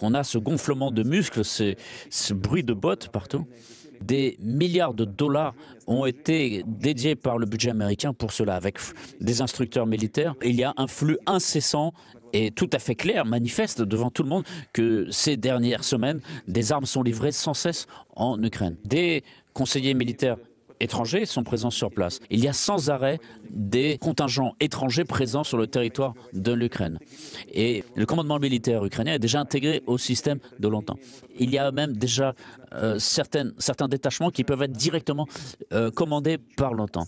On a ce gonflement de muscles, ce, bruit de bottes partout. Des milliards de dollars ont été dédiés par le budget américain pour cela, avec des instructeurs militaires. Il y a un flux incessant et tout à fait clair, manifeste devant tout le monde, que ces dernières semaines, des armes sont livrées sans cesse en Ukraine. Des conseillers militaires étrangers sont présents sur place. Il y a sans arrêt des contingents étrangers présents sur le territoire de l'Ukraine. Et le commandement militaire ukrainien est déjà intégré au système de l'OTAN. Il y a même déjà euh, certains détachements qui peuvent être directement euh, commandés par l'OTAN.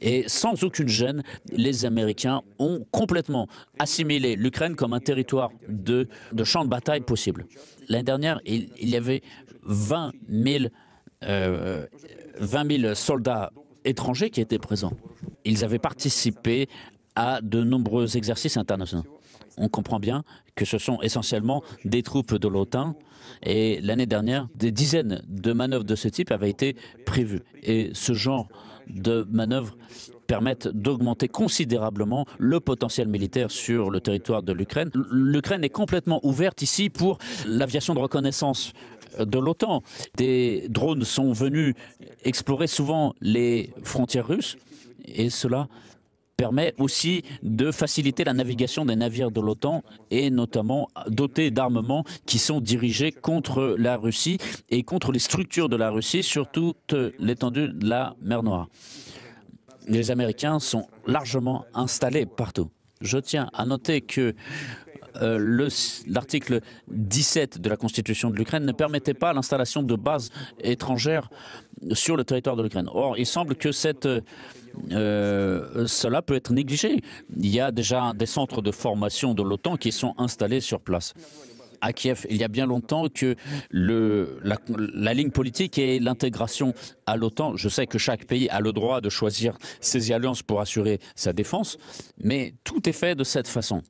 Et sans aucune gêne, les Américains ont complètement assimilé l'Ukraine comme un territoire de, champ de bataille possible. L'année dernière, il y avait 20 000 20 euh, 000 euh, soldats étrangers qui étaient présents. Ils avaient participé à de nombreux exercices internationaux. On comprend bien que ce sont essentiellement des troupes de l'OTAN et l'année dernière, des dizaines de manœuvres de ce type avaient été prévues. Et ce genre de manœuvres permettent d'augmenter considérablement le potentiel militaire sur le territoire de l'Ukraine. L'Ukraine est complètement ouverte ici pour l'aviation de reconnaissance de l'OTAN. Des drones sont venus explorer souvent les frontières russes et cela permet aussi de faciliter la navigation des navires de l'OTAN et notamment dotés d'armements qui sont dirigés contre la Russie et contre les structures de la Russie sur toute l'étendue de la mer Noire. Les Américains sont largement installés partout. Je tiens à noter que euh, l'article 17 de la Constitution de l'Ukraine ne permettait pas l'installation de bases étrangères sur le territoire de l'Ukraine. Or, il semble que euh, euh, cela peut être négligé. Il y a déjà des centres de formation de l'OTAN qui sont installés sur place à Kiev il y a bien longtemps que la, la ligne politique et l'intégration à l'OTAN. Je sais que chaque pays a le droit de choisir ses alliances pour assurer sa défense, mais tout est fait de cette façon.